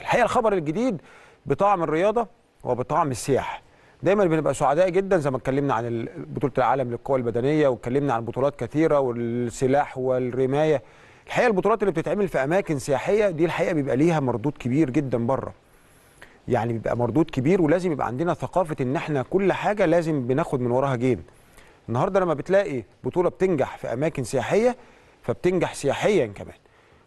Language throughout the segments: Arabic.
الحقيقه الخبر الجديد بطعم الرياضه وبطعم السياحه دايما بنبقى سعداء جدا زي ما اتكلمنا عن بطوله العالم للقوى البدنيه واتكلمنا عن بطولات كثيره والسلاح والرمايه الحقيقه البطولات اللي بتتعمل في اماكن سياحيه دي الحقيقه بيبقى ليها مردود كبير جدا بره يعني بيبقى مردود كبير ولازم يبقى عندنا ثقافه ان احنا كل حاجه لازم بناخد من وراها جين النهارده لما بتلاقي بطوله بتنجح في اماكن سياحيه فبتنجح سياحيا كمان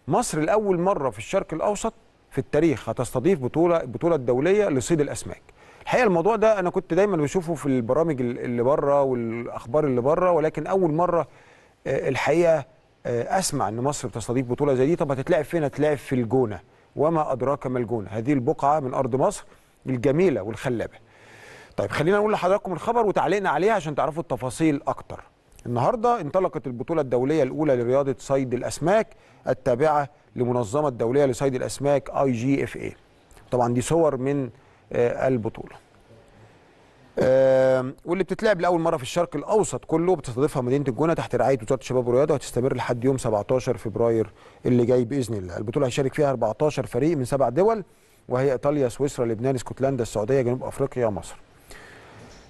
مصر لاول مره في الشرق الاوسط في التاريخ هتستضيف بطوله البطوله الدوليه لصيد الاسماك الحقيقه الموضوع ده انا كنت دايما بشوفه في البرامج اللي بره والاخبار اللي بره ولكن اول مره آه، الحقيقه آه، اسمع ان مصر بتستضيف بطوله زي دي طب هتتلعب فين هتتلعب في الجونه وما ادراك ما الجونه هذه البقعه من ارض مصر الجميله والخلابه طيب خلينا نقول لحضراتكم الخبر وتعليقنا عليها عشان تعرفوا التفاصيل اكتر النهارده انطلقت البطوله الدوليه الاولى لرياضه صيد الاسماك التابعه لمنظمه الدوليه لصيد الاسماك اي جي اف اي طبعا دي صور من آه، البطوله واللي بتتلعب لاول مره في الشرق الاوسط كله بتستضيفها مدينه الجونه تحت رعايه وزاره الشباب والرياضه وهتستمر لحد يوم 17 فبراير اللي جاي باذن الله البطوله هيشارك فيها 14 فريق من سبع دول وهي ايطاليا سويسرا لبنان اسكتلندا السعوديه جنوب افريقيا مصر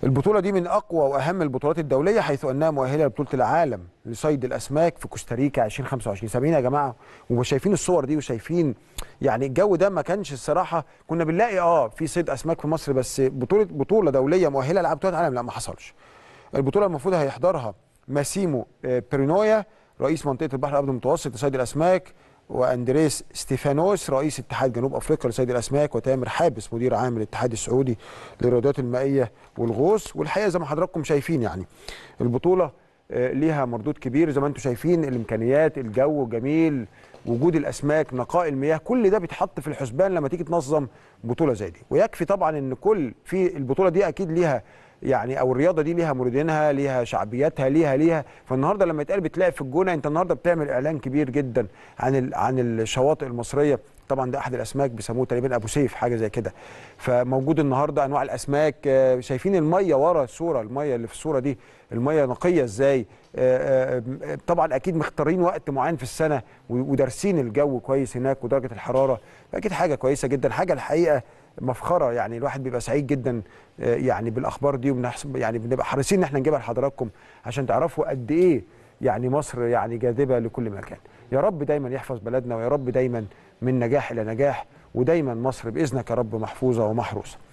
البطولة دي من أقوى وأهم البطولات الدولية حيث أنها مؤهلة لبطولة العالم لصيد الأسماك في كوستاريكا 2025 سامعين يا جماعة وشايفين الصور دي وشايفين يعني الجو ده ما كانش الصراحة كنا بنلاقي أه في صيد أسماك في مصر بس بطولة بطولة دولية مؤهلة لعب بطولة العالم لا ما حصلش البطولة المفروض هيحضرها ماسيمو آه، بيرينويا رئيس منطقة البحر الأبيض المتوسط لصيد الأسماك واندريس ستيفانوس رئيس اتحاد جنوب افريقيا لصيد الاسماك وتامر حابس مدير عام الاتحاد السعودي للرياضات المائيه والغوص والحقيقه زي ما حضراتكم شايفين يعني البطوله آه، ليها مردود كبير زي ما انتم شايفين الامكانيات الجو جميل وجود الاسماك نقاء المياه كل ده بيتحط في الحسبان لما تيجي تنظم بطوله زي دي ويكفي طبعا ان كل في البطوله دي اكيد ليها يعني او الرياضه دي ليها مريدينها ليها شعبيتها ليها ليها فالنهارده لما يتقال بتلاقي في الجونه انت النهارده بتعمل اعلان كبير جدا عن عن الشواطئ المصريه طبعا ده احد الاسماك بيسموه تقريبا ابو سيف حاجه زي كده فموجود النهارده انواع الاسماك آه، شايفين الميه ورا الصوره الميه اللي في الصوره دي الميه نقيه ازاي آه، آه، طبعا اكيد مختارين وقت معين في السنه ودارسين الجو كويس هناك ودرجه الحراره اكيد حاجه كويسه جدا حاجه الحقيقه مفخره يعني الواحد بيبقى سعيد جدا آه، يعني بالاخبار دي وبنحسب يعني بنبقى حريصين ان احنا نجيبها لحضراتكم عشان تعرفوا قد ايه يعني مصر يعني جاذبه لكل مكان يا رب دايما يحفظ بلدنا ويا رب دايما من نجاح الى نجاح ودايما مصر باذنك يا رب محفوظه ومحروسه